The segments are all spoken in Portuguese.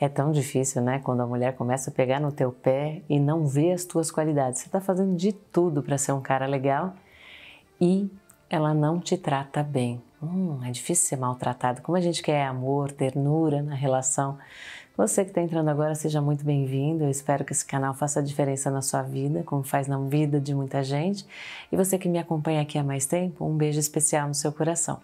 É tão difícil, né? Quando a mulher começa a pegar no teu pé e não vê as tuas qualidades. Você está fazendo de tudo para ser um cara legal e ela não te trata bem. Hum, é difícil ser maltratado. Como a gente quer amor, ternura na relação. Você que está entrando agora, seja muito bem-vindo. Eu espero que esse canal faça a diferença na sua vida, como faz na vida de muita gente. E você que me acompanha aqui há mais tempo, um beijo especial no seu coração.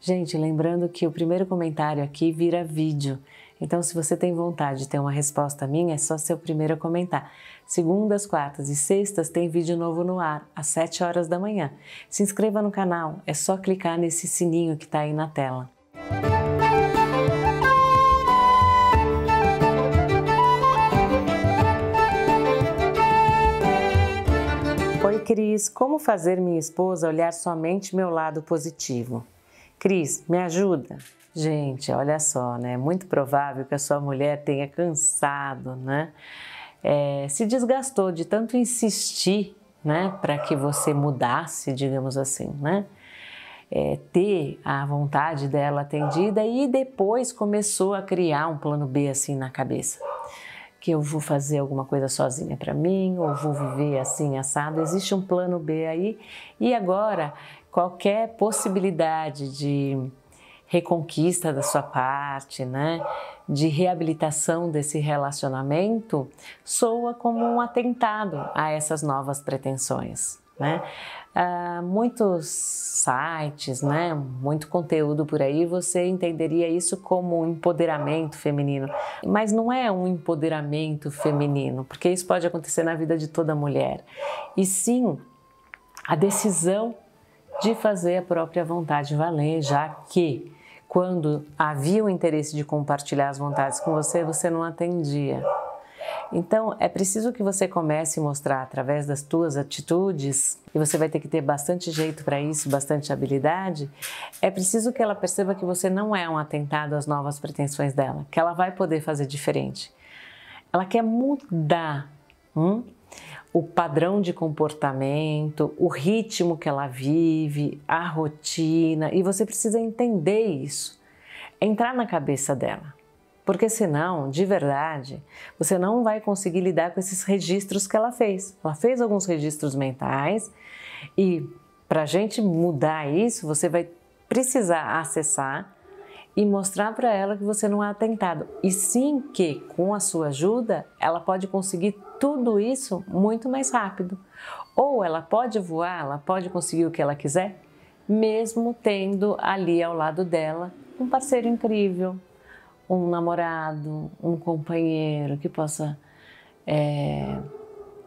Gente, lembrando que o primeiro comentário aqui vira vídeo. Então, se você tem vontade de ter uma resposta minha, é só ser o primeiro a comentar. Segundas, quartas e sextas tem vídeo novo no ar, às 7 horas da manhã. Se inscreva no canal, é só clicar nesse sininho que está aí na tela. Oi, Cris, como fazer minha esposa olhar somente meu lado positivo? Cris, me ajuda. Gente, olha só, né? É muito provável que a sua mulher tenha cansado, né? É, se desgastou de tanto insistir, né? Para que você mudasse, digamos assim, né? É, ter a vontade dela atendida e depois começou a criar um plano B assim na cabeça. Que eu vou fazer alguma coisa sozinha para mim, ou vou viver assim assado. Existe um plano B aí. E agora qualquer possibilidade de reconquista da sua parte, né, de reabilitação desse relacionamento, soa como um atentado a essas novas pretensões. Né? Ah, muitos sites, né? muito conteúdo por aí, você entenderia isso como um empoderamento feminino. Mas não é um empoderamento feminino, porque isso pode acontecer na vida de toda mulher. E sim, a decisão de fazer a própria vontade valer, já que quando havia o interesse de compartilhar as vontades com você, você não atendia. Então, é preciso que você comece a mostrar através das tuas atitudes, e você vai ter que ter bastante jeito para isso, bastante habilidade. É preciso que ela perceba que você não é um atentado às novas pretensões dela, que ela vai poder fazer diferente. Ela quer mudar. Hum? o padrão de comportamento, o ritmo que ela vive, a rotina, e você precisa entender isso, entrar na cabeça dela. Porque senão, de verdade, você não vai conseguir lidar com esses registros que ela fez. Ela fez alguns registros mentais e para a gente mudar isso, você vai precisar acessar e mostrar para ela que você não é atentado. E sim que, com a sua ajuda, ela pode conseguir tudo isso muito mais rápido. Ou ela pode voar, ela pode conseguir o que ela quiser, mesmo tendo ali ao lado dela um parceiro incrível, um namorado, um companheiro que possa é,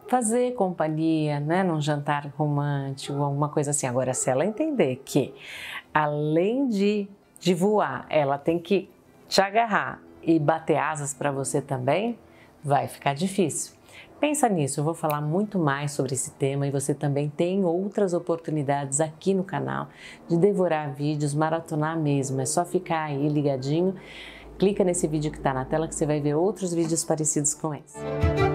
fazer companhia, né, num jantar romântico, alguma coisa assim. Agora, se ela entender que, além de de voar, ela tem que te agarrar e bater asas para você também, vai ficar difícil. Pensa nisso, eu vou falar muito mais sobre esse tema e você também tem outras oportunidades aqui no canal de devorar vídeos, maratonar mesmo. É só ficar aí ligadinho. Clica nesse vídeo que está na tela que você vai ver outros vídeos parecidos com esse.